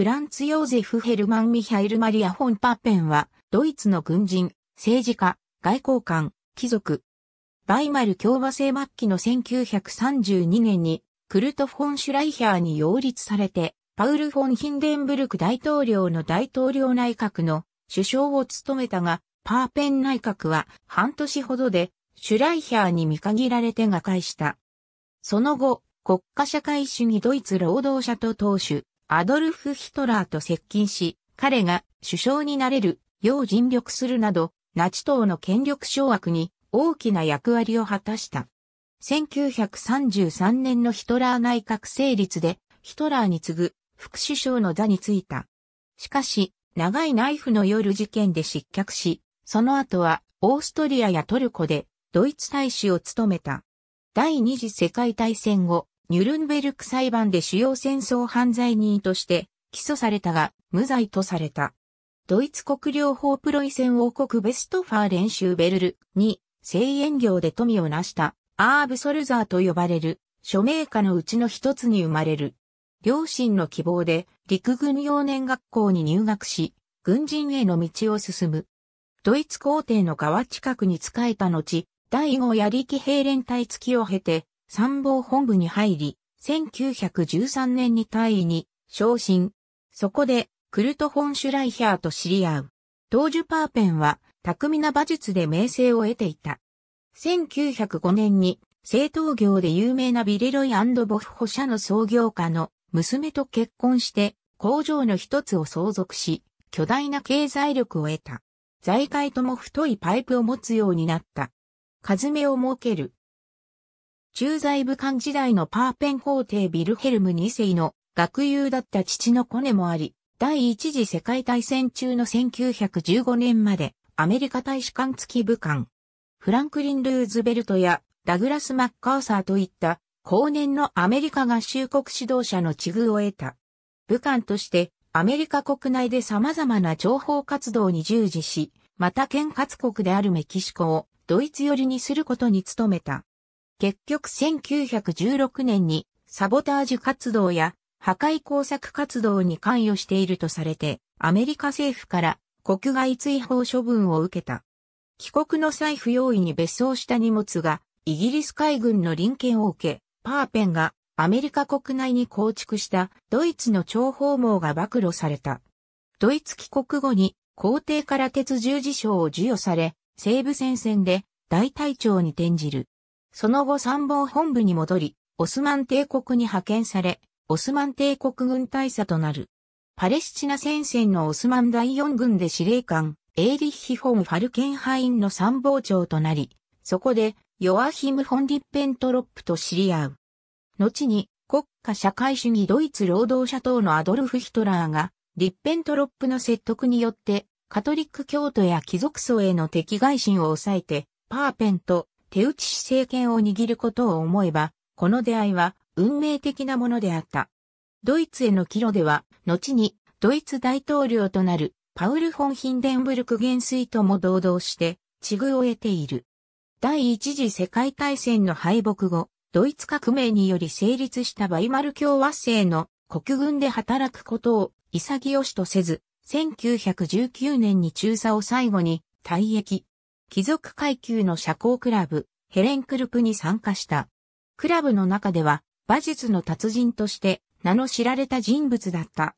フランツ・ヨーゼフ・ヘルマン・ミハイル・マリア・フォン・パッペンは、ドイツの軍人、政治家、外交官、貴族。バイマル共和制末期の1932年に、クルト・フォン・シュライヒャーに擁立されて、パウル・フォン・ヒンデンブルク大統領の大統領内閣の首相を務めたが、パーペン内閣は半年ほどで、シュライヒャーに見限られて瓦解した。その後、国家社会主義ドイツ労働者と党首、アドルフ・ヒトラーと接近し、彼が首相になれるよう尽力するなど、ナチ党の権力掌握に大きな役割を果たした。1933年のヒトラー内閣成立で、ヒトラーに次ぐ副首相の座に就いた。しかし、長いナイフの夜事件で失脚し、その後はオーストリアやトルコでドイツ大使を務めた。第二次世界大戦後、ニュルンベルク裁判で主要戦争犯罪人として起訴されたが無罪とされた。ドイツ国領法プロイセン王国ベストファー練習ベルルに声援業で富を成したアーブソルザーと呼ばれる署名家のうちの一つに生まれる。両親の希望で陸軍幼年学校に入学し、軍人への道を進む。ドイツ皇帝の川近くに仕えた後、第五槍力兵連隊付きを経て、参謀本部に入り、1913年に大位に昇進。そこで、クルト・ホンシュライヒャーと知り合う。当時パーペンは、巧みな馬術で名声を得ていた。1905年に、製党業で有名なビレロイボフホ社の創業家の娘と結婚して工場の一つを相続し、巨大な経済力を得た。財界とも太いパイプを持つようになった。風目を設ける。駐在武漢時代のパーペン皇帝ビルヘルム2世の学友だった父のコネもあり、第一次世界大戦中の1915年までアメリカ大使館付き武漢、フランクリン・ルーズベルトやダグラス・マッカーサーといった後年のアメリカ合衆国指導者の地遇を得た。武漢としてアメリカ国内で様々な情報活動に従事し、また県活国であるメキシコをドイツ寄りにすることに努めた。結局1916年にサボタージュ活動や破壊工作活動に関与しているとされて、アメリカ政府から国外追放処分を受けた。帰国の際不用意に別荘した荷物がイギリス海軍の臨検を受け、パーペンがアメリカ国内に構築したドイツの諜報網が暴露された。ドイツ帰国後に皇帝から鉄十字章を授与され、西部戦線で大隊長に転じる。その後参謀本部に戻り、オスマン帝国に派遣され、オスマン帝国軍大佐となる。パレスチナ戦線のオスマン第4軍で司令官、エーリッヒ・フォン・ファルケンハインの参謀長となり、そこで、ヨアヒム・フォン・リッペントロップと知り合う。後に、国家社会主義ドイツ労働者党のアドルフ・ヒトラーが、リッペントロップの説得によって、カトリック教徒や貴族層への敵外心を抑えて、パーペント、手打ちし政権を握ることを思えば、この出会いは運命的なものであった。ドイツへの帰路では、後にドイツ大統領となるパウル・フォン・ヒンデンブルク元帥とも同道して、地遇を得ている。第一次世界大戦の敗北後、ドイツ革命により成立したバイマル共和制の国軍で働くことを潔しとせず、1919年に中佐を最後に退役、貴族階級の社交クラブ、ヘレンクルプに参加した。クラブの中では、馬術の達人として名の知られた人物だった。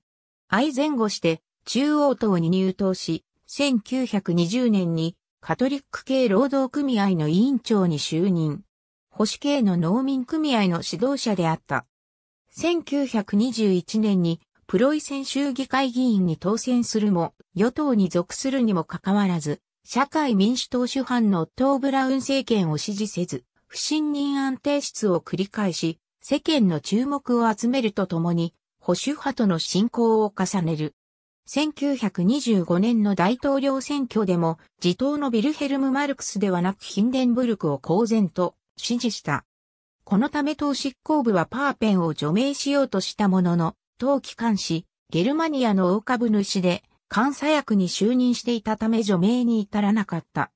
愛前後して、中央党に入党し、1920年にカトリック系労働組合の委員長に就任。保守系の農民組合の指導者であった。1921年にプロイセン州議会議員に当選するも、与党に属するにもかかわらず、社会民主党主犯のトー・ブラウン政権を支持せず、不信任安定出を繰り返し、世間の注目を集めるとともに、保守派との進行を重ねる。1925年の大統領選挙でも、自党のビルヘルム・マルクスではなくヒンデンブルクを公然と支持した。このため党執行部はパーペンを除名しようとしたものの、党機関紙、ゲルマニアの大株主で、監査役に就任していたため除名に至らなかった。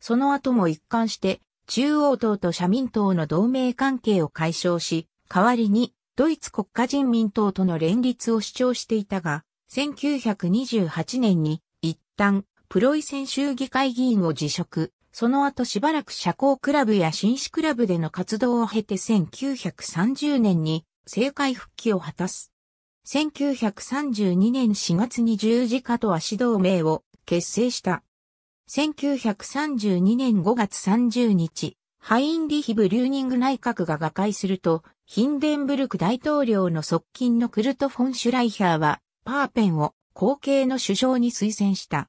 その後も一貫して、中央党と社民党の同盟関係を解消し、代わりに、ドイツ国家人民党との連立を主張していたが、1928年に、一旦、プロイセン州議会議員を辞職、その後しばらく社交クラブや紳士クラブでの活動を経て1930年に政界復帰を果たす。1932年4月に十字架と足同盟を結成した。1932年5月30日、ハインリヒブ・リューニング内閣が瓦解すると、ヒンデンブルク大統領の側近のクルト・フォン・シュライヒャーは、パーペンを後継の首相に推薦した。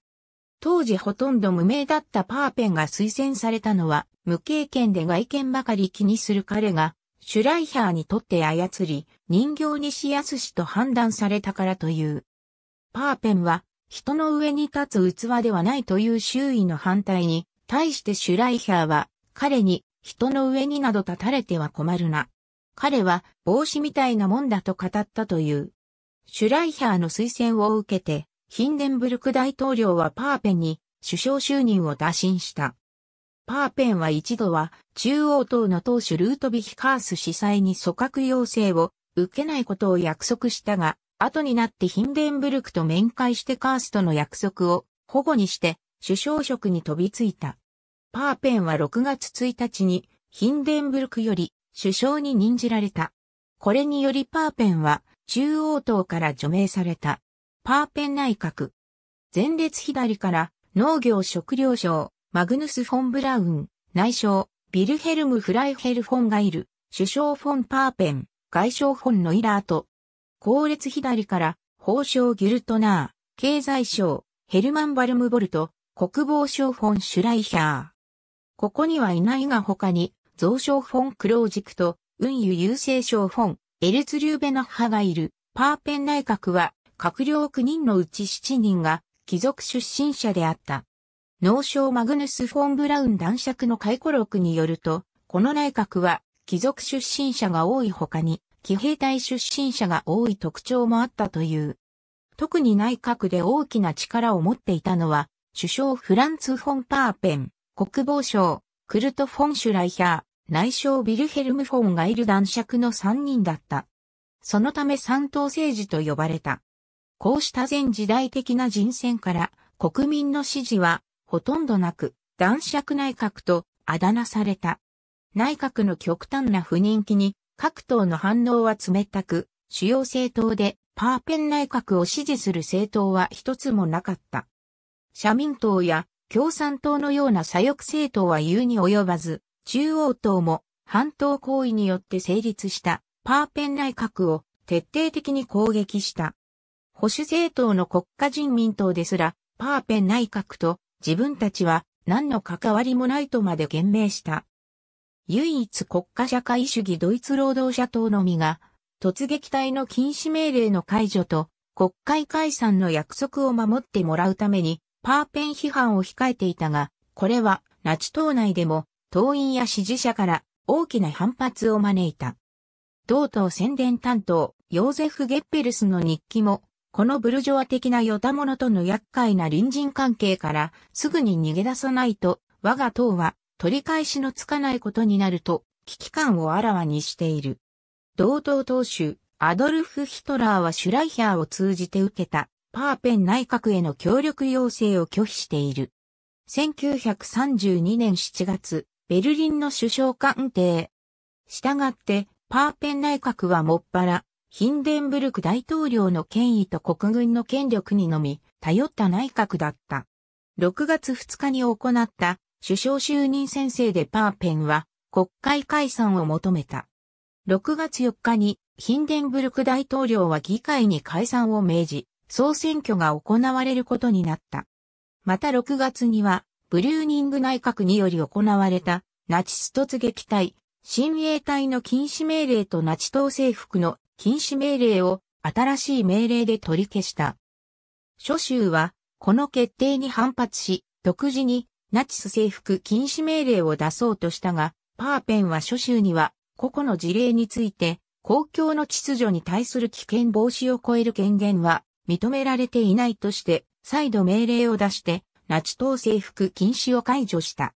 当時ほとんど無名だったパーペンが推薦されたのは、無経験で外見ばかり気にする彼が、シュライヒャーにとって操り、人形にしやすしと判断されたからという。パーペンは、人の上に立つ器ではないという周囲の反対に、対してシュライヒャーは、彼に、人の上になど立たれては困るな。彼は、帽子みたいなもんだと語ったという。シュライヒャーの推薦を受けて、ヒンデンブルク大統領はパーペンに、首相就任を打診した。パーペンは一度は中央党の党首ルートビヒカース司祭に組閣要請を受けないことを約束したが、後になってヒンデンブルクと面会してカースとの約束を保護にして首相職に飛びついた。パーペンは6月1日にヒンデンブルクより首相に任じられた。これによりパーペンは中央党から除名された。パーペン内閣。前列左から農業食料省、マグヌス・フォン・ブラウン、内相、ビルヘルム・フライヘル・フォンがいる、首相フォン・パーペン、外相フォン・ノイラート。後列左から、法相ギュルトナー、経済相、ヘルマン・バルムボルト、国防相フォン・シュライヒャー。ここにはいないが他に、増相フォン・クロージクと、運輸優勢相フォン、エルツ・リューベナッハがいる、パーペン内閣は、閣僚9人のうち7人が、貴族出身者であった。農商マグヌス・フォン・ブラウン男爵の回顧録によると、この内閣は貴族出身者が多い他に、騎兵隊出身者が多い特徴もあったという。特に内閣で大きな力を持っていたのは、首相フランツ・フォン・パーペン、国防省、クルト・フォン・シュライヒャー、内相ビルヘルム・フォンがいる男爵の3人だった。そのため三党政治と呼ばれた。こうした前時代的な人選から、国民の支持はほとんどなく、男爵内閣とあだ名された。内閣の極端な不人気に、各党の反応は冷たく、主要政党でパーペン内閣を支持する政党は一つもなかった。社民党や共産党のような左翼政党は言うに及ばず、中央党も反党行為によって成立したパーペン内閣を徹底的に攻撃した。保守政党の国家人民党ですら、パーペン内閣と自分たちは何の関わりもないとまで言明した。唯一国家社会主義ドイツ労働者党のみが、突撃隊の禁止命令の解除と国会解散の約束を守ってもらうために、パーペン批判を控えていたが、これはナチ党内でも党員や支持者から大きな反発を招いた。同党宣伝担当、ヨーゼフ・ゲッペルスの日記もこのブルジョア的な与太者との厄介な隣人関係からすぐに逃げ出さないと我が党は取り返しのつかないことになると危機感をあらわにしている。同党党首アドルフ・ヒトラーはシュライヒャーを通じて受けたパーペン内閣への協力要請を拒否している。1932年7月、ベルリンの首相官邸。したがって、パーペン内閣はもっぱら、ヒンデンブルク大統領の権威と国軍の権力にのみ頼った内閣だった。6月2日に行った首相就任宣誓でパーペンは国会解散を求めた。6月4日にヒンデンブルク大統領は議会に解散を命じ、総選挙が行われることになった。また6月には、ブリューニング内閣により行われた、ナチス突撃隊、親衛隊の禁止命令とナチ党征服の禁止命令を新しい命令で取り消した。諸州は、この決定に反発し、独自にナチス征服禁止命令を出そうとしたが、パーペンは諸州には、個々の事例について、公共の秩序に対する危険防止を超える権限は認められていないとして、再度命令を出して、ナチ党征服禁止を解除した。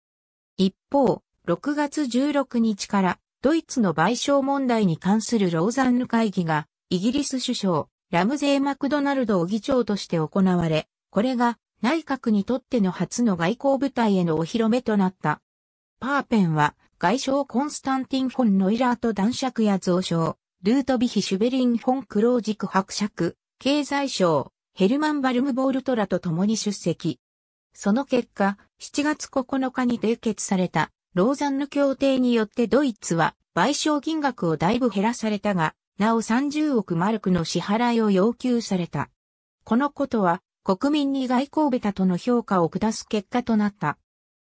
一方、6月16日からドイツの賠償問題に関するローザンヌ会議が、イギリス首相、ラムゼー・マクドナルドを議長として行われ、これが内閣にとっての初の外交部隊へのお披露目となった。パーペンは、外相コンスタンティン・フォン・ノイラーと男爵や増相、ルートビヒ・シュベリン・フォン・クロージク伯爵、経済省、ヘルマン・バルムボールトラと共に出席。その結果、7月9日に締結されたローザンヌ協定によってドイツは賠償金額をだいぶ減らされたが、なお30億マルクの支払いを要求された。このことは国民に外交ベタとの評価を下す結果となった。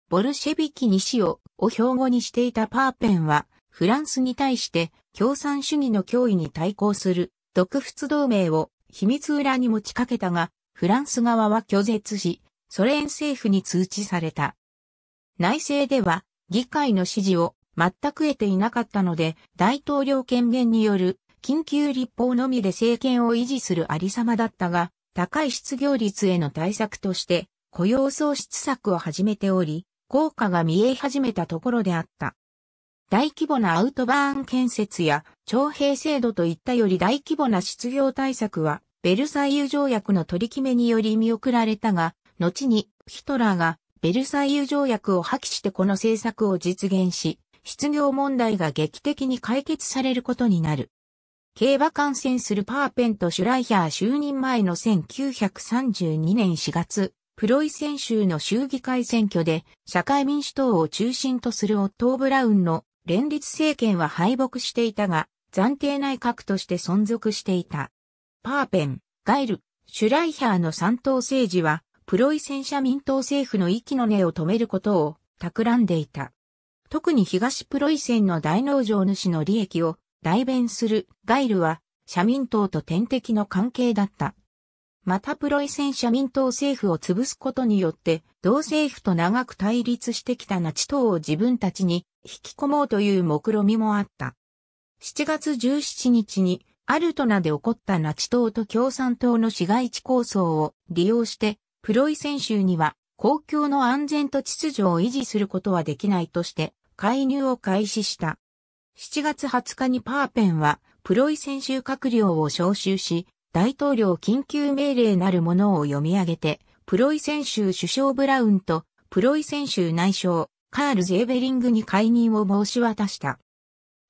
ボルシェビキ西をを標語にしていたパーペンは、フランスに対して共産主義の脅威に対抗する独仏同盟を秘密裏に持ちかけたが、フランス側は拒絶し、ソ連政府に通知された。内政では議会の支持を全く得ていなかったので、大統領権限による緊急立法のみで政権を維持するありさまだったが、高い失業率への対策として雇用創出策を始めており、効果が見え始めたところであった。大規模なアウトバーン建設や徴兵制度といったより大規模な失業対策は、ベルサイユ条約の取り決めにより見送られたが、後にヒトラーがベルサイユ条約を破棄してこの政策を実現し、失業問題が劇的に解決されることになる。競馬観戦するパーペンとシュライヒャー就任前の1932年4月、プロイセン州の州議会選挙で社会民主党を中心とするオットー・ブラウンの連立政権は敗北していたが、暫定内閣として存続していた。パーペン、ガイル、シュライヒャーの三党政治はプロイセン社民党政府の息の根を止めることを企んでいた。特に東プロイセンの大農場主の利益を代弁するガイルは社民党と天敵の関係だった。またプロイセン社民党政府を潰すことによって、同政府と長く対立してきたナチ党を自分たちに引き込もうという目論みもあった。7月17日に、アルトナで起こったナチ党と共産党の市街地構想を利用して、プロイセン州には公共の安全と秩序を維持することはできないとして介入を開始した。7月20日にパーペンはプロイセン州閣僚を招集し、大統領緊急命令なるものを読み上げて、プロイセン州首相ブラウンとプロイセン州内相カール・ゼーベリングに解任を申し渡した。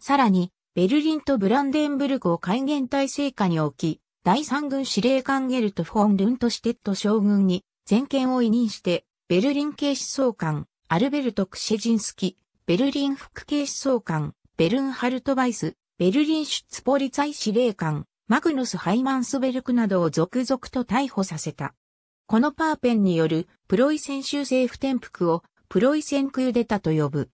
さらに、ベルリンとブランデンブルクを戒厳体制下に置き、第三軍司令官ゲルト・フォン・ルントシテッド将軍に全権を委任して、ベルリン警視総監、アルベルト・クシェジンスキ、ベルリン副警視総監、ベルンハルト・バイス、ベルリンシュツポリツァイ司令官、マグヌス・ハイマンスベルクなどを続々と逮捕させた。このパーペンによるプロイセン州政府転覆をプロイセンクーデタと呼ぶ。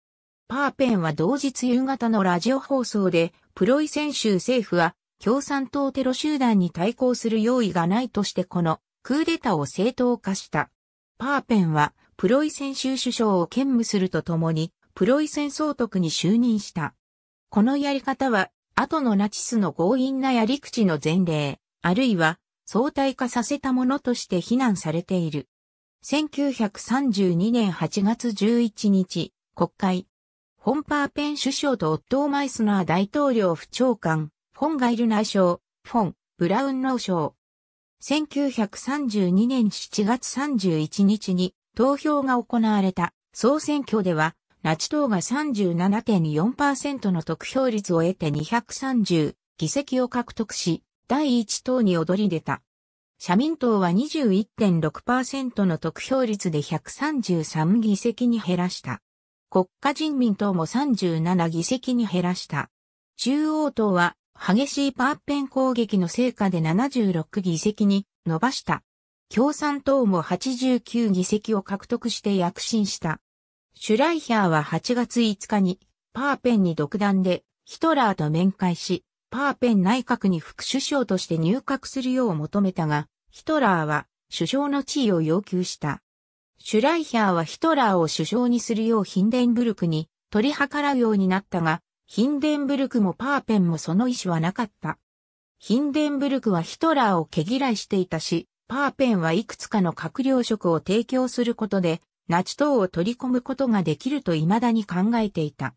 パーペンは同日夕方のラジオ放送でプロイセン州政府は共産党テロ集団に対抗する用意がないとしてこのクーデターを正当化した。パーペンはプロイセン州首相を兼務するとともにプロイセン総督に就任した。このやり方は後のナチスの強引なやり口の前例、あるいは相対化させたものとして非難されている。1932年8月11日、国会。ホンパーペン首相とオットー・マイスナー大統領府長官、フォンガイル内相、フォン、ブラウン農相。1932年7月31日に投票が行われた総選挙では、ナチ党が37.4%の得票率を得て230議席を獲得し、第1党に躍り出た。社民党は21.6%の得票率で133議席に減らした。国家人民党も37議席に減らした。中央党は激しいパーペン攻撃の成果で76議席に伸ばした。共産党も89議席を獲得して躍進した。シュライヒャーは8月5日にパーペンに独断でヒトラーと面会し、パーペン内閣に副首相として入閣するよう求めたが、ヒトラーは首相の地位を要求した。シュライヒャーはヒトラーを首相にするようヒンデンブルクに取り計らうようになったが、ヒンデンブルクもパーペンもその意思はなかった。ヒンデンブルクはヒトラーを毛嫌いしていたし、パーペンはいくつかの閣僚職を提供することで、ナチ党を取り込むことができると未だに考えていた。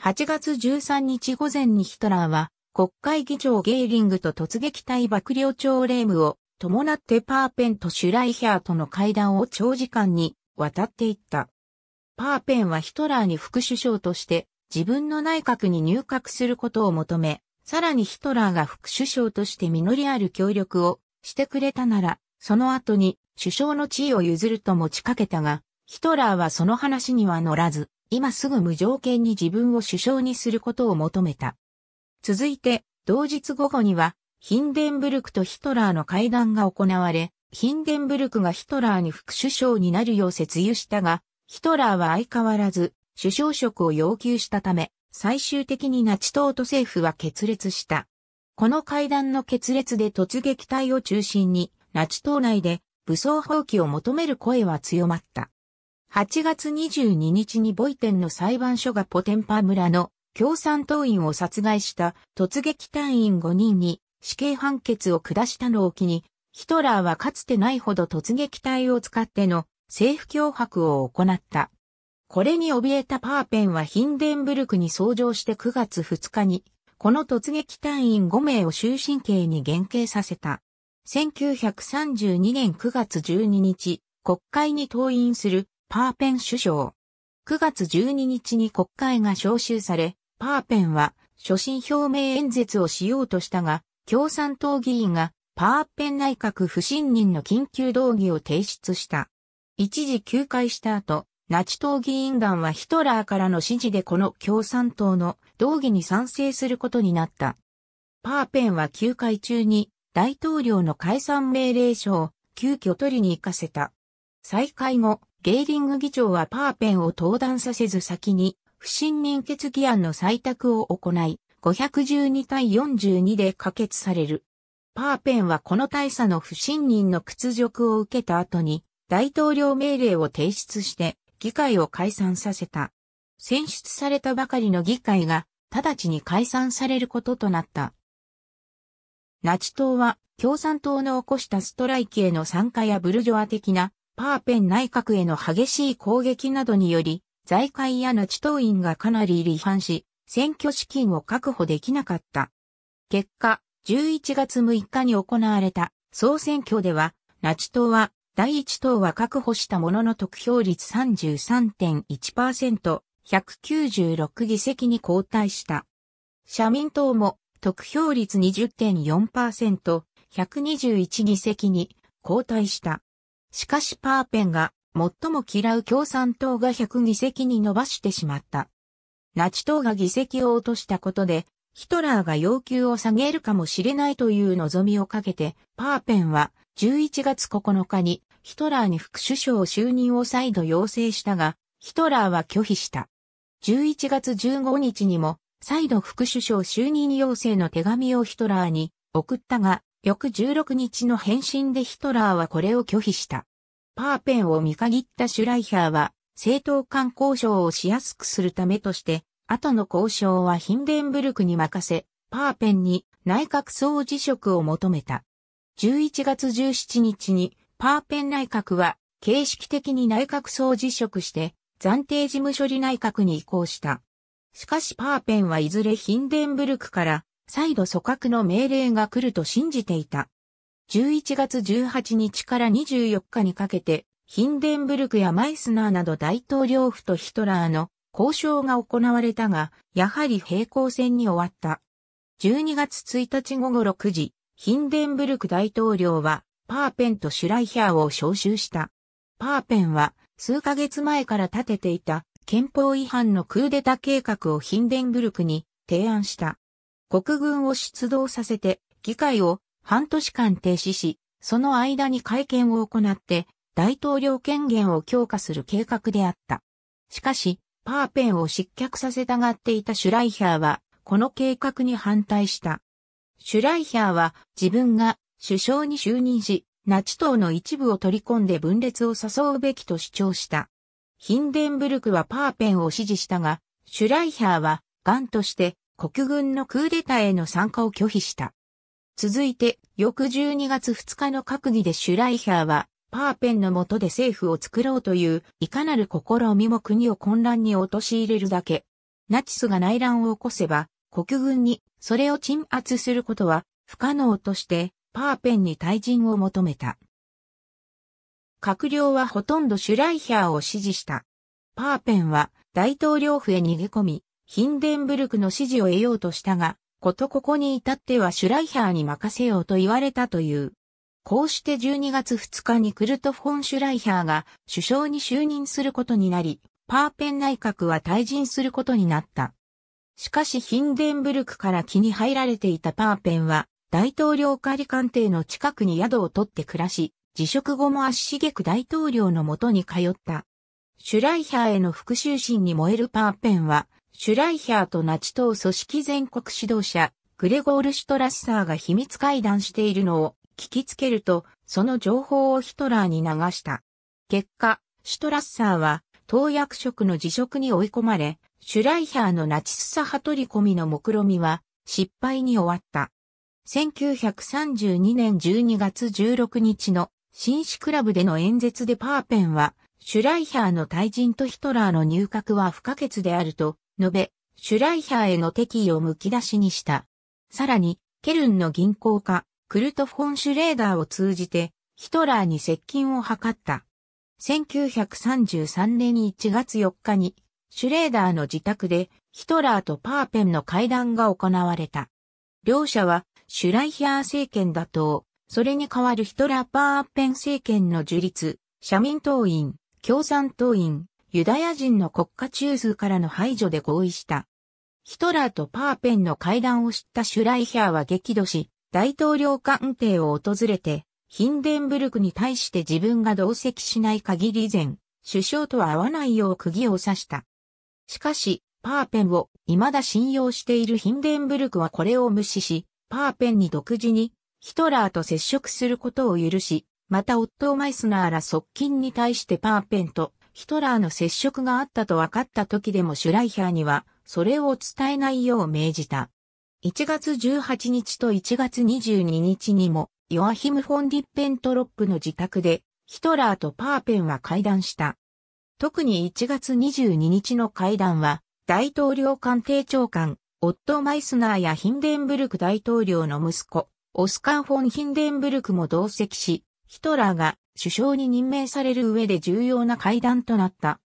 8月13日午前にヒトラーは、国会議長ゲーリングと突撃隊幕僚長レームを伴ってパーペンとシュライヒャーとの会談を長時間に渡っていった。パーペンはヒトラーに副首相として自分の内閣に入閣することを求め、さらにヒトラーが副首相として実りある協力をしてくれたなら、その後に首相の地位を譲ると持ちかけたが、ヒトラーはその話には乗らず、今すぐ無条件に自分を首相にすることを求めた。続いて、同日午後には、ヒンデンブルクとヒトラーの会談が行われ、ヒンデンブルクがヒトラーに副首相になるよう説諭したが、ヒトラーは相変わらず首相職を要求したため、最終的にナチ党と政府は決裂した。この会談の決裂で突撃隊を中心に、ナチ党内で武装放棄を求める声は強まった。8月22日にボイテンの裁判所がポテンパ村の共産党員を殺害した突撃隊員5人に死刑判決を下したのを機に、ヒトラーはかつてないほど突撃隊を使っての政府脅迫を行った。これに怯えたパーペンはヒンデンブルクに相乗して9月2日に、この突撃隊員5名を終身刑に減刑させた。1932年9月12日、国会に登院するパーペン首相。9月12日に国会が召集され、パーペンは所信表明演説をしようとしたが、共産党議員がパーペン内閣不信任の緊急動議を提出した。一時休会した後、ナチ党議員団はヒトラーからの指示でこの共産党の同義に賛成することになった。パーペンは休会中に大統領の解散命令書を急遽取りに行かせた。再開後、ゲーリング議長はパーペンを登壇させず先に不信任決議案の採択を行い、512対42で可決される。パーペンはこの大佐の不信任の屈辱を受けた後に大統領命令を提出して議会を解散させた。選出されたばかりの議会が、直ちに解散されることとなった。ナチ党は、共産党の起こしたストライキへの参加やブルジョア的な、パーペン内閣への激しい攻撃などにより、財界やナチ党員がかなり離反し、選挙資金を確保できなかった。結果、11月6日に行われた総選挙では、ナチ党は第一党は確保したものの得票率33.1%、196議席に後退した。社民党も得票率20.4%、121議席に後退した。しかしパーペンが最も嫌う共産党が100議席に伸ばしてしまった。ナチ党が議席を落としたことで、ヒトラーが要求を下げるかもしれないという望みをかけて、パーペンは11月9日にヒトラーに副首相就任を再度要請したが、ヒトラーは拒否した。11月15日にも、再度副首相就任要請の手紙をヒトラーに送ったが、翌16日の返信でヒトラーはこれを拒否した。パーペンを見限ったシュライヒャーは、政党間交渉をしやすくするためとして、後の交渉はヒンデンブルクに任せ、パーペンに内閣総辞職を求めた。11月17日にパーペン内閣は形式的に内閣総辞職して暫定事務処理内閣に移行した。しかしパーペンはいずれヒンデンブルクから再度組閣の命令が来ると信じていた。11月18日から24日にかけてヒンデンブルクやマイスナーなど大統領府とヒトラーの交渉が行われたが、やはり平行線に終わった。12月1日午後6時、ヒンデンブルク大統領は、パーペンとシュライヒャーを招集した。パーペンは、数ヶ月前から立てていた、憲法違反のクーデタ計画をヒンデンブルクに提案した。国軍を出動させて、議会を半年間停止し、その間に会見を行って、大統領権限を強化する計画であった。しかし、パーペンを失脚させたがっていたシュライヒャーは、この計画に反対した。シュライヒャーは自分が首相に就任し、ナチ党の一部を取り込んで分裂を誘うべきと主張した。ヒンデンブルクはパーペンを支持したが、シュライヒャーは、ガンとして国軍のクーデターへの参加を拒否した。続いて、翌12月2日の閣議でシュライヒャーは、パーペンの下で政府を作ろうという、いかなる試みも国を混乱に陥れるだけ。ナチスが内乱を起こせば、国軍にそれを鎮圧することは不可能としてパーペンに退陣を求めた。閣僚はほとんどシュライヒャーを支持した。パーペンは大統領府へ逃げ込み、ヒンデンブルクの支持を得ようとしたが、ことここに至ってはシュライヒャーに任せようと言われたという。こうして12月2日にクルト・フォン・シュライヒャーが首相に就任することになり、パーペン内閣は退陣することになった。しかしヒンデンブルクから気に入られていたパーペンは、大統領仮官邸の近くに宿を取って暮らし、辞職後も足しげく大統領のもとに通った。シュライヒャーへの復讐心に燃えるパーペンは、シュライヒャーとナチ党組織全国指導者、グレゴール・シュトラッサーが秘密会談しているのを聞きつけると、その情報をヒトラーに流した。結果、シュトラッサーは、党役職の辞職に追い込まれ、シュライヒャーのナチスサハ取り込みの目論みは失敗に終わった。1932年12月16日の紳士クラブでの演説でパーペンは、シュライヒャーの退陣とヒトラーの入閣は不可欠であると述べ、シュライヒャーへの敵意をむき出しにした。さらに、ケルンの銀行家、クルト・フォン・シュレーダーを通じて、ヒトラーに接近を図った。1933年1月4日に、シュレーダーの自宅でヒトラーとパーペンの会談が行われた。両者はシュライヒャー政権打倒、それに代わるヒトラー・パーペン政権の樹立、社民党員、共産党員、ユダヤ人の国家中枢からの排除で合意した。ヒトラーとパーペンの会談を知ったシュライヒャーは激怒し、大統領官邸を訪れて、ヒンデンブルクに対して自分が同席しない限り以前、首相とは会わないよう釘を刺した。しかし、パーペンを未だ信用しているヒンデンブルクはこれを無視し、パーペンに独自にヒトラーと接触することを許し、またオットー・マイスナーら側近に対してパーペンとヒトラーの接触があったと分かった時でもシュライヒャーにはそれを伝えないよう命じた。1月18日と1月22日にもヨアヒム・フォン・ィッペントロップの自宅でヒトラーとパーペンは会談した。特に1月22日の会談は、大統領官邸長官、オットマイスナーやヒンデンブルク大統領の息子、オスカン・フォン・ヒンデンブルクも同席し、ヒトラーが首相に任命される上で重要な会談となった。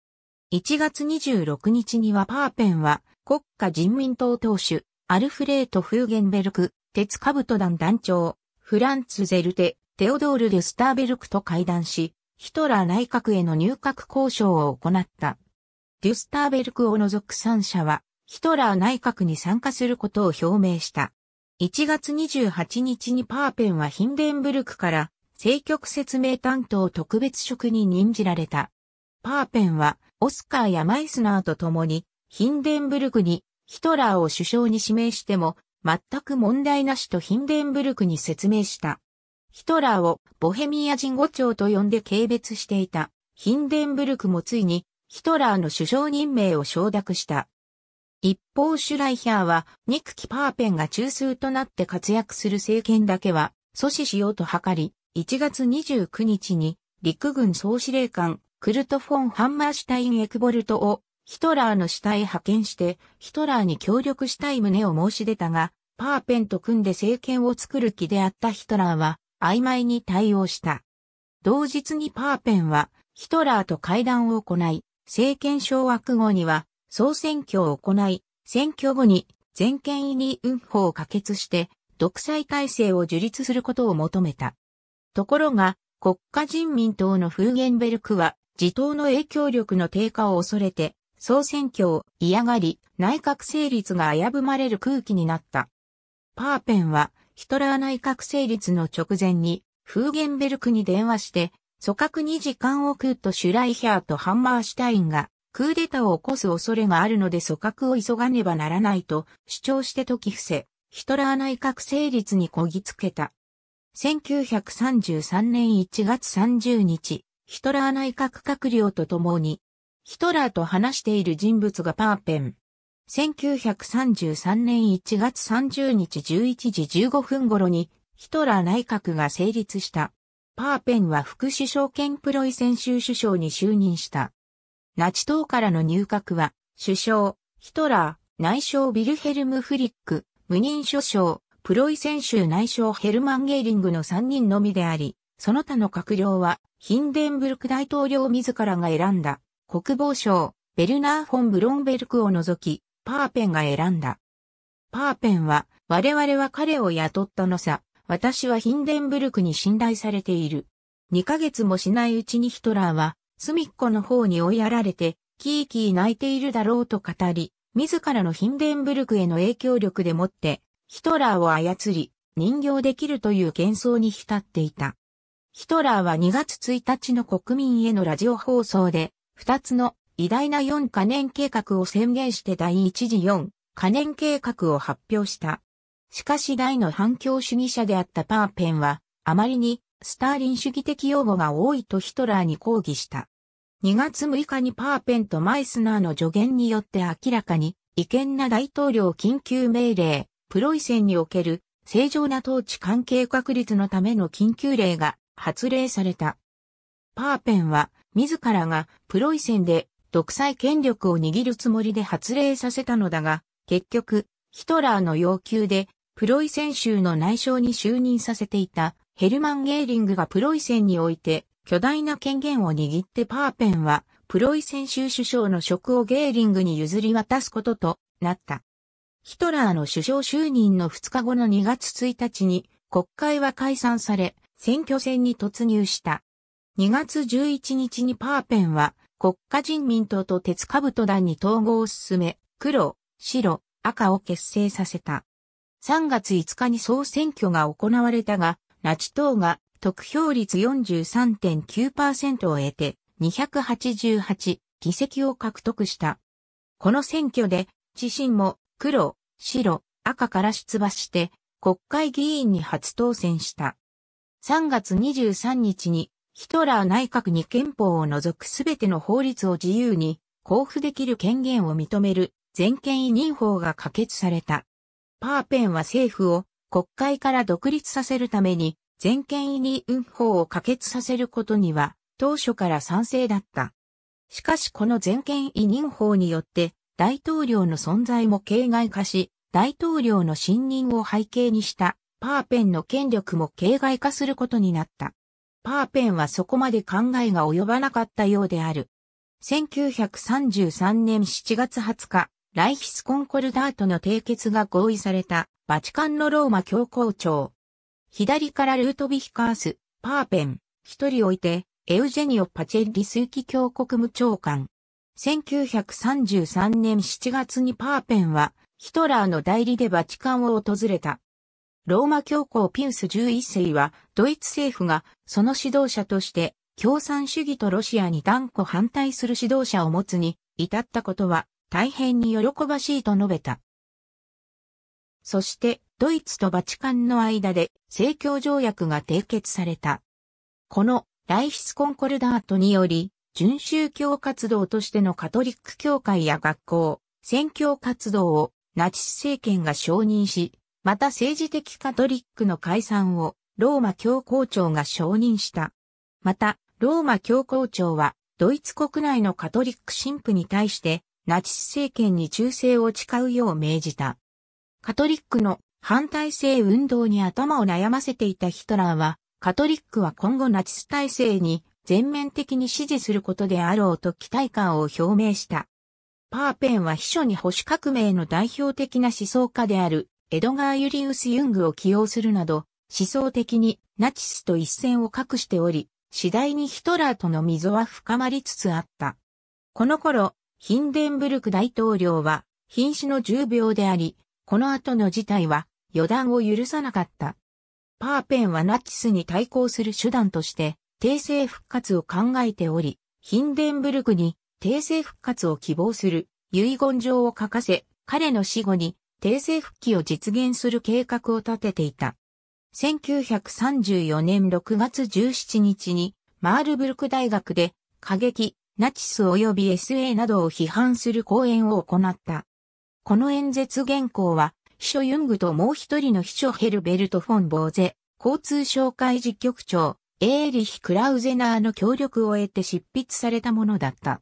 1月26日にはパーペンは国家人民党党首、アルフレート・フーゲンベルク、鉄兜団団長、フランツ・ゼルテ、テオドール・デュスターベルクと会談し、ヒトラー内閣への入閣交渉を行った。デュスターベルクを除く3社は、ヒトラー内閣に参加することを表明した。1月28日にパーペンはヒンデンブルクから政局説明担当特別職に任じられた。パーペンはオスカーやマイスナーと共にヒンデンブルクにヒトラーを首相に指名しても全く問題なしとヒンデンブルクに説明した。ヒトラーをボヘミア人語長と呼んで軽蔑していたヒンデンブルクもついにヒトラーの首相任命を承諾した。一方シュライヒャーはニクキ・パーペンが中枢となって活躍する政権だけは阻止しようと図り、1月29日に陸軍総司令官クルト・フォン・ハンマーシュタイン・エクボルトをヒトラーの下へ派遣してヒトラーに協力したい旨を申し出たが、パーペンと組んで政権を作る気であったヒトラーは曖昧に対応した。同日にパーペンはヒトラーと会談を行い、政権掌握後には総選挙を行い、選挙後に全権委任運法を可決して独裁体制を樹立することを求めた。ところが国家人民党のフーゲンベルクは自党の影響力の低下を恐れて総選挙を嫌がり内閣成立が危ぶまれる空気になった。パーペンはヒトラー内閣成立の直前にフーゲンベルクに電話して、組閣2時間をクート・シュライヒャーとハンマーシュタインがクーデターを起こす恐れがあるので組閣を急がねばならないと主張して時伏せ、ヒトラー内閣成立にこぎつけた。1933年1月30日、ヒトラー内閣閣僚と共に、ヒトラーと話している人物がパーペン、1933年1月30日11時15分頃にヒトラー内閣が成立した。パーペンは副首相兼プロイセン州首相に就任した。ナチ党からの入閣は、首相、ヒトラー、内相ビルヘルム・フリック、無任首相、プロイセン州内相ヘルマン・ゲーリングの3人のみであり、その他の閣僚は、ヒンデンブルク大統領自らが選んだ、国防省、ベルナー・フォン・ブロンベルクを除き、パーペンが選んだ。パーペンは、我々は彼を雇ったのさ、私はヒンデンブルクに信頼されている。二ヶ月もしないうちにヒトラーは、隅っこの方に追いやられて、キーキー泣いているだろうと語り、自らのヒンデンブルクへの影響力でもって、ヒトラーを操り、人形できるという幻想に浸っていた。ヒトラーは2月1日の国民へのラジオ放送で、2つの偉大な4カ年計画を宣言して第一次4カ年計画を発表した。しかし大の反共主義者であったパーペンは、あまりにスターリン主義的用語が多いとヒトラーに抗議した。2月6日にパーペンとマイスナーの助言によって明らかに、違憲な大統領緊急命令、プロイセンにおける正常な統治関係確立のための緊急令が発令された。パーペンは自らがプロイセンで独裁権力を握るつもりで発令させたのだが、結局、ヒトラーの要求で、プロイセン州の内相に就任させていたヘルマン・ゲーリングがプロイセンにおいて巨大な権限を握ってパーペンはプロイセン州首相の職をゲーリングに譲り渡すこととなった。ヒトラーの首相就任の2日後の2月1日に国会は解散され選挙戦に突入した。2月11日にパーペンは国家人民党と鉄兜団に統合を進め、黒、白、赤を結成させた。3月5日に総選挙が行われたが、拉致党が得票率43.9%を得て288議席を獲得した。この選挙で自身も黒、白、赤から出馬して国会議員に初当選した。3月23日にヒトラー内閣に憲法を除くすべての法律を自由に交付できる権限を認める全権委任法が可決された。パーペンは政府を国会から独立させるために全権委任法を可決させることには当初から賛成だった。しかしこの全権委任法によって大統領の存在も形骸化し、大統領の信任を背景にしたパーペンの権力も形骸化することになった。パーペンはそこまで考えが及ばなかったようである。1933年7月20日、ライヒスコンコルダートの締結が合意された、バチカンのローマ教皇庁。左からルートビヒカース、パーペン、一人置いて、エウジェニオ・パチェッリ枢機教国務長官。1933年7月にパーペンは、ヒトラーの代理でバチカンを訪れた。ローマ教皇ピウス11世は、ドイツ政府が、その指導者として、共産主義とロシアに断固反対する指導者を持つに、至ったことは、大変に喜ばしいと述べた。そして、ドイツとバチカンの間で、政教条約が締結された。この、ライヒスコンコルダートにより、準宗教活動としてのカトリック教会や学校、宣教活動をナチス政権が承認し、また政治的カトリックの解散をローマ教皇庁が承認した。また、ローマ教皇庁はドイツ国内のカトリック神父に対してナチス政権に忠誠を誓うよう命じた。カトリックの反体制運動に頭を悩ませていたヒトラーは、カトリックは今後ナチス体制に全面的に支持することであろうと期待感を表明した。パーペンは秘書に保守革命の代表的な思想家であるエドガー・ユリウス・ユングを起用するなど、思想的にナチスと一線を画しており、次第にヒトラーとの溝は深まりつつあった。この頃、ヒンデンブルク大統領は、瀕死の重病であり、この後の事態は予断を許さなかった。パーペンはナチスに対抗する手段として、帝政復活を考えており、ヒンデンブルクに帝政復活を希望する遺言状を書かせ、彼の死後に帝政復帰を実現する計画を立てていた。1934年6月17日にマールブルク大学で過激、ナチス及び SA などを批判する講演を行った。この演説原稿は、秘書ユングともう一人の秘書ヘルベルト・フォン・ボーゼ、交通省会実局長、エーリヒ・クラウゼナーの協力を得て執筆されたものだった。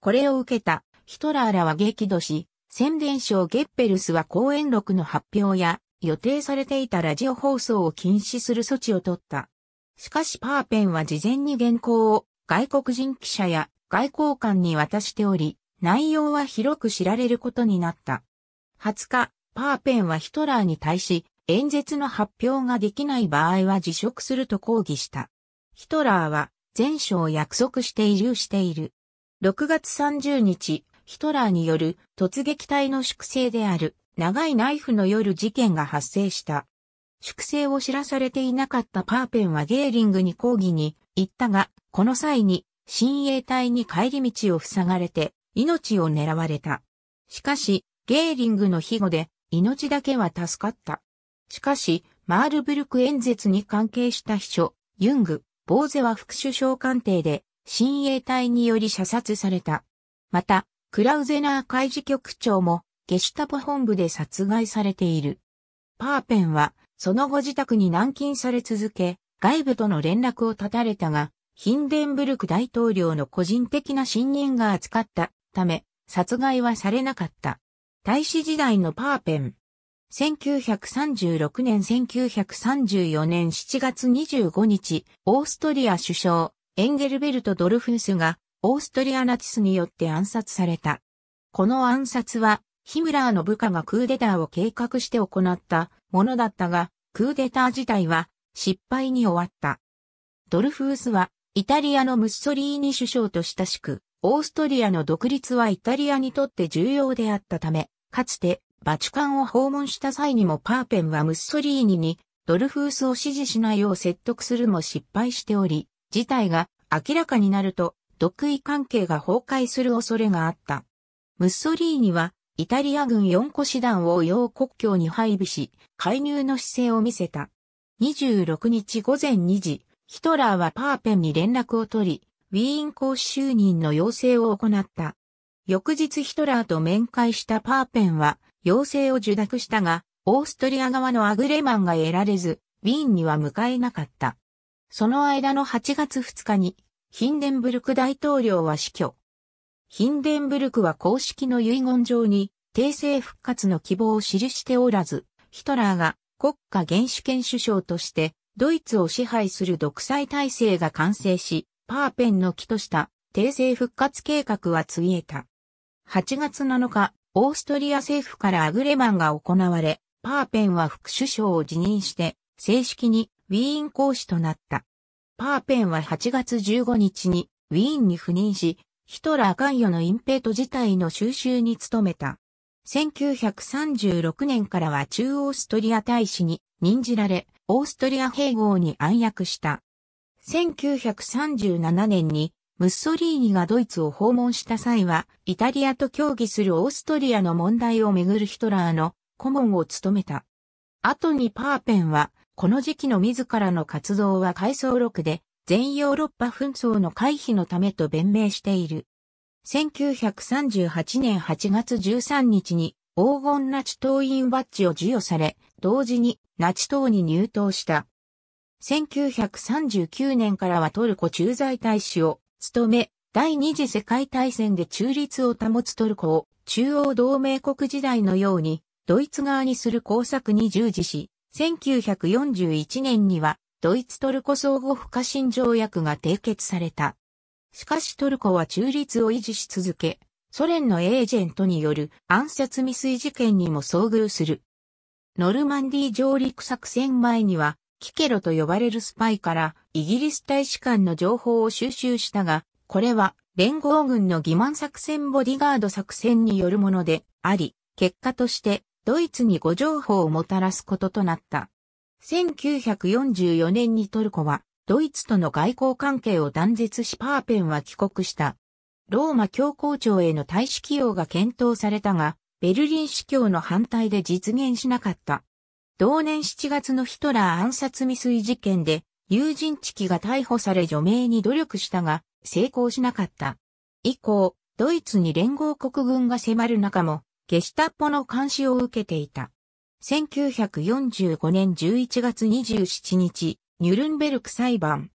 これを受けたヒトラーらは激怒し、宣伝省ゲッペルスは講演録の発表や予定されていたラジオ放送を禁止する措置を取った。しかしパーペンは事前に原稿を外国人記者や外交官に渡しており、内容は広く知られることになった。20日、パーペンはヒトラーに対し、演説の発表ができない場合は辞職すると抗議した。ヒトラーは、前書を約束して遺留している。6月30日、ヒトラーによる突撃隊の粛清である長いナイフの夜事件が発生した。粛清を知らされていなかったパーペンはゲーリングに抗議に行ったが、この際に親衛隊に帰り道を塞がれて命を狙われた。しかし、ゲーリングの庇護で命だけは助かった。しかし、マールブルク演説に関係した秘書、ユング、ボーゼは副首相官邸で、親衛隊により射殺された。また、クラウゼナー海事局長もゲシュタポ本部で殺害されている。パーペンはその後自宅に軟禁され続け、外部との連絡を断たれたが、ヒンデンブルク大統領の個人的な信任が扱ったため、殺害はされなかった。大使時代のパーペン。1936年1934年7月25日、オーストリア首相、エンゲルベルト・ドルフンスがオーストリアナチスによって暗殺された。この暗殺は、ヒムラーの部下がクーデターを計画して行ったものだったが、クーデター自体は失敗に終わった。ドルフースは、イタリアのムッソリーニ首相と親しく、オーストリアの独立はイタリアにとって重要であったため、かつて、バチカンを訪問した際にもパーペンはムッソリーニに、ドルフースを支持しないよう説得するも失敗しており、事態が明らかになると、独位関係が崩壊する恐れがあった。ムッソリーニは、イタリア軍4個師団を洋国境に配備し、介入の姿勢を見せた。26日午前2時、ヒトラーはパーペンに連絡を取り、ウィーン公使就任の要請を行った。翌日ヒトラーと面会したパーペンは、要請を受諾したが、オーストリア側のアグレマンが得られず、ウィーンには向かえなかった。その間の8月2日に、ヒンデンブルク大統領は死去。ヒンデンブルクは公式の遺言状に、帝政復活の希望を記しておらず、ヒトラーが国家元首権首相として、ドイツを支配する独裁体制が完成し、パーペンの木とした帝政復活計画はついえた。8月7日、オーストリア政府からアグレマンが行われ、パーペンは副首相を辞任して、正式にウィーン公使となった。パーペンは8月15日にウィーンに赴任し、ヒトラー関与の隠蔽と事態の収集に努めた。1936年からは中オーストリア大使に任じられ、オーストリア併合に暗躍した。1937年にムッソリーニがドイツを訪問した際は、イタリアと協議するオーストリアの問題をめぐるヒトラーの顧問を務めた。後にパーペンはこの時期の自らの活動は回想録で、全ヨーロッパ紛争の回避のためと弁明している。1938年8月13日に黄金ナチ党員バッジを授与され、同時にナチ党に入党した。1939年からはトルコ駐在大使を務め、第二次世界大戦で中立を保つトルコを中央同盟国時代のようにドイツ側にする工作に従事し、1941年にはドイツトルコ相互不可侵条約が締結された。しかしトルコは中立を維持し続け、ソ連のエージェントによる暗殺未遂事件にも遭遇する。ノルマンディ上陸作戦前には、キケロと呼ばれるスパイからイギリス大使館の情報を収集したが、これは連合軍の欺瞞作戦ボディガード作戦によるものであり、結果としてドイツに誤情報をもたらすこととなった。1944年にトルコは、ドイツとの外交関係を断絶しパーペンは帰国した。ローマ教皇庁への大使起用が検討されたが、ベルリン司教の反対で実現しなかった。同年7月のヒトラー暗殺未遂事件で、友人チキが逮捕され除名に努力したが、成功しなかった。以降、ドイツに連合国軍が迫る中も、ゲシタッポの監視を受けていた。1945年11月27日、ニュルンベルク裁判。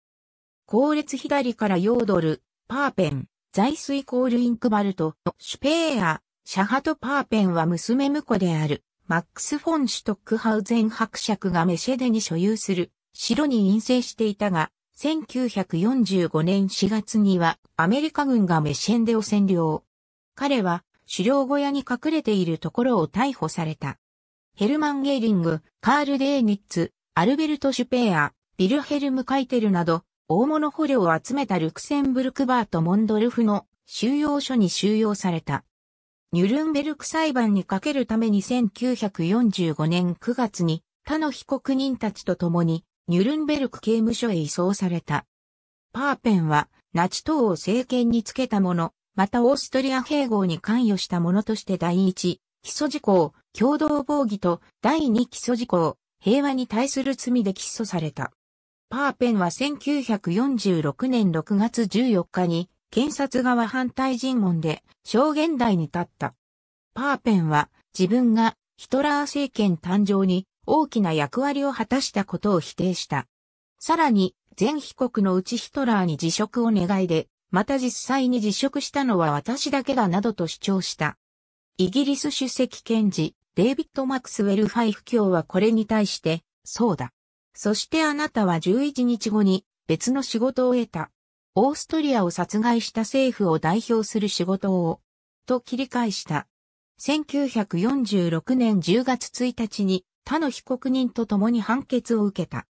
後列左からヨードル、パーペン、財イイコールインクバルト、シュペーア、シャハト・パーペンは娘婿である、マックス・フォン・シュトックハウゼン伯爵がメシェデに所有する、城に陰性していたが、1945年4月にはアメリカ軍がメシェンデを占領。彼は狩猟小屋に隠れているところを逮捕された。ヘルマン・ゲーリング、カール・デーニッツ、アルベルト・シュペーア、ビルヘルム・カイテルなど、大物捕虜を集めたルクセンブルクバート・モンドルフの収容所に収容された。ニュルンベルク裁判にかけるために1945年9月に他の被告人たちと共にニュルンベルク刑務所へ移送された。パーペンはナチ党を政権につけたもの、またオーストリア併合に関与したものとして第一、基礎事項、共同防御と第二基礎事項、平和に対する罪で起訴された。パーペンは1946年6月14日に検察側反対尋問で証言台に立った。パーペンは自分がヒトラー政権誕生に大きな役割を果たしたことを否定した。さらに、全被告のうちヒトラーに辞職を願いで、また実際に辞職したのは私だけだなどと主張した。イギリス主席検事、デイビッド・マクスウェル・ファイフ卿はこれに対して、そうだ。そしてあなたは11日後に別の仕事を得た。オーストリアを殺害した政府を代表する仕事を、と切り返した。1946年10月1日に他の被告人と共に判決を受けた。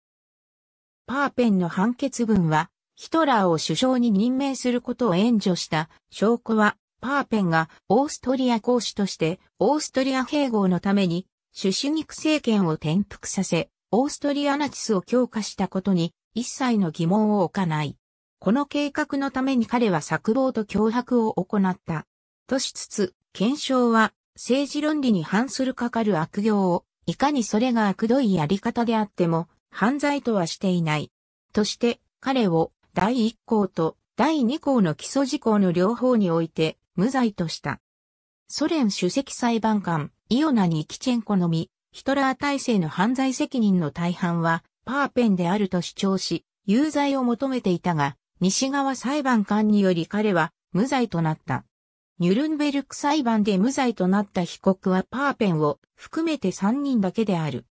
パーペンの判決文はヒトラーを首相に任命することを援助した証拠は、パーペンがオーストリア公使としてオーストリア併合のために主主肉政権を転覆させ、オーストリアナチスを強化したことに一切の疑問を置かない。この計画のために彼は策謀と脅迫を行った。としつつ、検証は政治論理に反するかかる悪行を、いかにそれが悪どいやり方であっても、犯罪とはしていない。として、彼を第1項と第2項の基礎事項の両方において無罪とした。ソ連主席裁判官、イオナ・ニキチェンコのみ、ヒトラー体制の犯罪責任の大半は、パーペンであると主張し、有罪を求めていたが、西側裁判官により彼は無罪となった。ニュルンベルク裁判で無罪となった被告はパーペンを含めて3人だけである。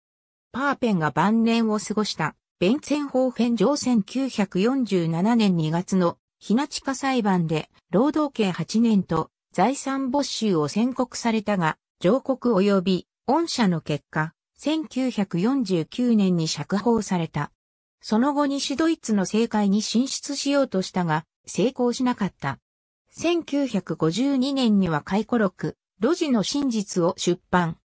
パーペンが晩年を過ごしたベンツェンホーフェン上1947年2月の日な地下裁判で労働刑8年と財産没収を宣告されたが、上告及び恩赦の結果、1949年に釈放された。その後西ドイツの政界に進出しようとしたが、成功しなかった。1952年には回顧録、路地の真実を出版。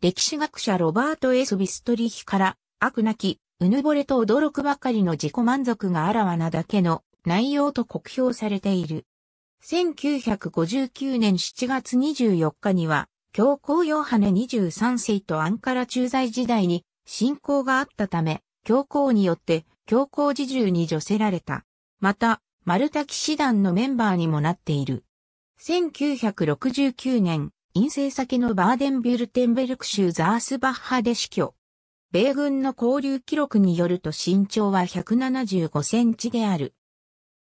歴史学者ロバート・エス・ビストリヒから、悪なきうぬぼれと驚くばかりの自己満足があらわなだけの内容と酷評されている。1959年7月24日には、教皇ヨハネ23世とアンカラ駐在時代に信仰があったため、教皇によって教皇自重に助せられた。また、丸ル騎士団のメンバーにもなっている。1969年、陰性先のバーデンビュルテンベルク州ザースバッハで死去。米軍の交流記録によると身長は175センチである。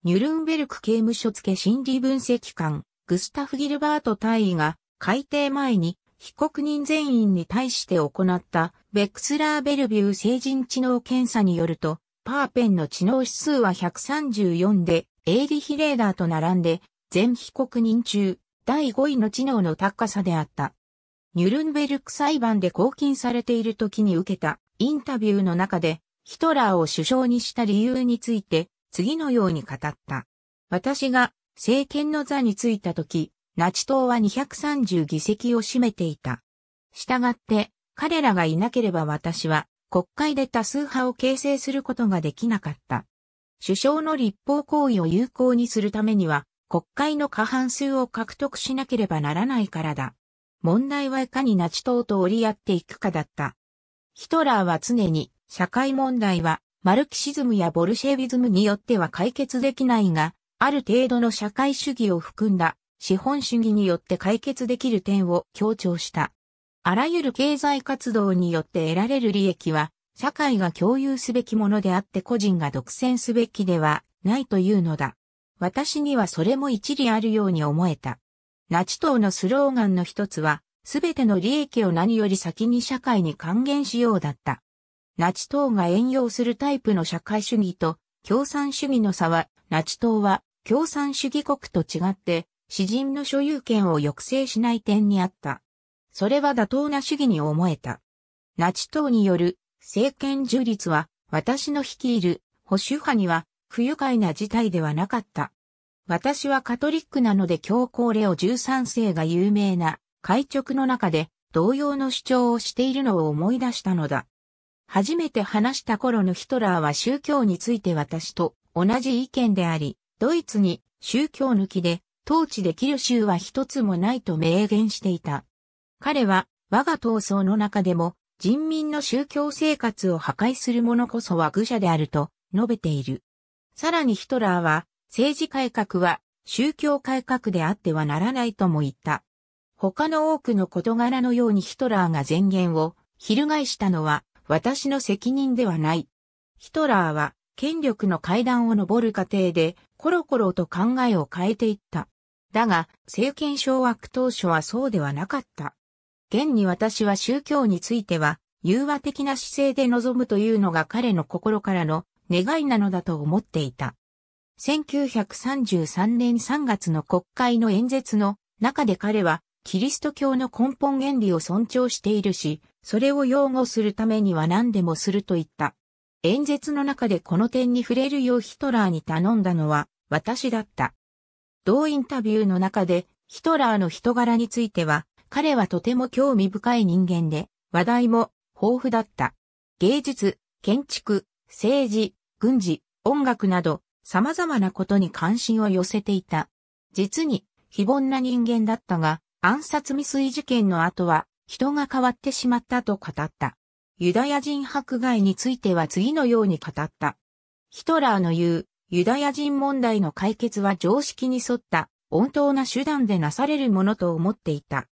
ニュルンベルク刑務所付心理分析官、グスタフ・ギルバート大尉が、改定前に、被告人全員に対して行った、ベクスラーベルビュー成人知能検査によると、パーペンの知能指数は134で、エイリヒレーダーと並んで、全被告人中、第5位の知能の高さであった。ニュルンベルク裁判で拘禁されている時に受けたインタビューの中で、ヒトラーを首相にした理由について、次のように語った。私が政権の座に着いた時、ナチ党は230議席を占めていた。したがって、彼らがいなければ私は国会で多数派を形成することができなかった。首相の立法行為を有効にするためには、国会の過半数を獲得しなければならないからだ。問題はいかにナチ党と折り合っていくかだった。ヒトラーは常に、社会問題は、マルキシズムやボルシェビズムによっては解決できないが、ある程度の社会主義を含んだ資本主義によって解決できる点を強調した。あらゆる経済活動によって得られる利益は、社会が共有すべきものであって個人が独占すべきではないというのだ。私にはそれも一理あるように思えた。ナチ党のスローガンの一つは、すべての利益を何より先に社会に還元しようだった。ナチ党が援用するタイプの社会主義と共産主義の差は、ナチ党は共産主義国と違って、詩人の所有権を抑制しない点にあった。それは妥当な主義に思えた。ナチ党による政権樹立は、私の率いる保守派には不愉快な事態ではなかった。私はカトリックなので教皇レオ13世が有名な会直の中で同様の主張をしているのを思い出したのだ。初めて話した頃のヒトラーは宗教について私と同じ意見であり、ドイツに宗教抜きで統治できる州は一つもないと明言していた。彼は我が闘争の中でも人民の宗教生活を破壊する者こそは愚者であると述べている。さらにヒトラーは政治改革は宗教改革であってはならないとも言った。他の多くの事柄のようにヒトラーが前言を翻したのは私の責任ではない。ヒトラーは権力の階段を上る過程でコロコロと考えを変えていった。だが政権掌握当初はそうではなかった。現に私は宗教については融和的な姿勢で臨むというのが彼の心からの願いなのだと思っていた。1933年3月の国会の演説の中で彼はキリスト教の根本原理を尊重しているし、それを擁護するためには何でもすると言った。演説の中でこの点に触れるようヒトラーに頼んだのは私だった。同インタビューの中でヒトラーの人柄については彼はとても興味深い人間で話題も豊富だった。芸術、建築、政治、軍事、音楽など様々なことに関心を寄せていた。実に、非凡な人間だったが、暗殺未遂事件の後は、人が変わってしまったと語った。ユダヤ人迫害については次のように語った。ヒトラーの言う、ユダヤ人問題の解決は常識に沿った、温当な手段でなされるものと思っていた。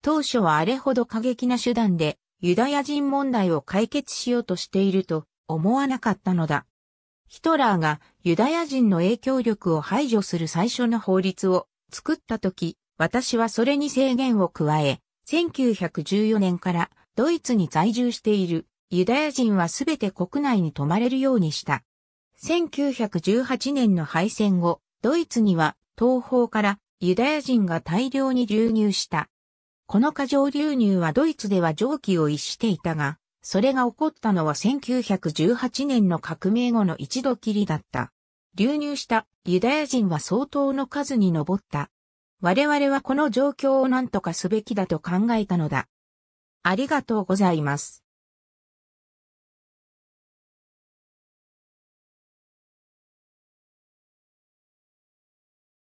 当初はあれほど過激な手段で、ユダヤ人問題を解決しようとしていると思わなかったのだ。ヒトラーがユダヤ人の影響力を排除する最初の法律を作った時、私はそれに制限を加え、1914年からドイツに在住しているユダヤ人はすべて国内に泊まれるようにした。1918年の敗戦後、ドイツには東方からユダヤ人が大量に流入した。この過剰流入はドイツでは常軌を逸していたが、それが起こったのは1918年の革命後の一度きりだった。流入したユダヤ人は相当の数に上った。我々はこの状況を何とかすべきだと考えたのだ。ありがとうございます。